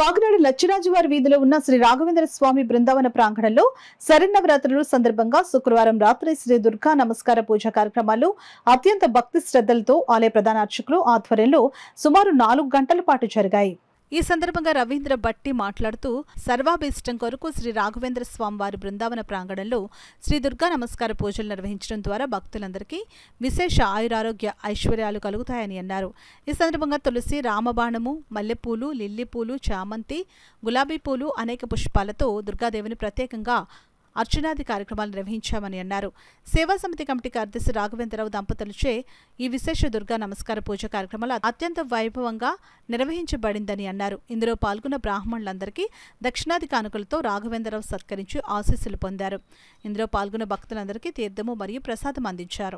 కాకినాడ లచ్చిరాజువారి వీధిలో ఉన్న శ్రీ రాఘవేంద్ర స్వామి బృందావన ప్రాంగణంలో శరన్నవరాత్రులు సందర్భంగా శుక్రవారం రాత్రి శ్రీ దుర్గా నమస్కార పూజ కార్యక్రమాలు అత్యంత భక్తి శ్రద్ధలతో ఆలయ ప్రధాన అర్చకులు ఆధ్వర్యంలో సుమారు నాలుగు గంటల పాటు జరిగాయి ఈ సందర్భంగా రవీంద్ర భట్టి మాట్లాడుతూ సర్వాభీష్టం కొరకు శ్రీ రాఘవేంద్ర స్వామివారి బృందావన ప్రాంగణంలో శ్రీ దుర్గా నమస్కార పూజలు నిర్వహించడం ద్వారా భక్తులందరికీ విశేష ఆయురారోగ్య ఐశ్వర్యాలు కలుగుతాయని అన్నారు ఈ సందర్భంగా తులసి రామబాణము మల్లెపూలు లిల్లీ పూలు చామంతి గులాబీ పూలు అనేక పుష్పాలతో దుర్గాదేవిని ప్రత్యేకంగా అర్చనాది కార్యక్రమాలు నిర్వహించామని అన్నారు సేవా సమితి కమిటీ కార్యదర్శి రాఘవేంద్రరావు దంపతులచే ఈ విశేష దుర్గా నమస్కార పూజ కార్యక్రమాలు అత్యంత వైభవంగా నిర్వహించబడిందని అన్నారు ఇందులో పాల్గొన్న బ్రాహ్మణులందరికీ దక్షిణాది కానుకలతో రాఘవేంద్రరావు సత్కరించి ఆశీస్సులు పొందారు ఇందులో పాల్గొన్న భక్తులందరికీ తీర్థము మరియు ప్రసాదం అందించారు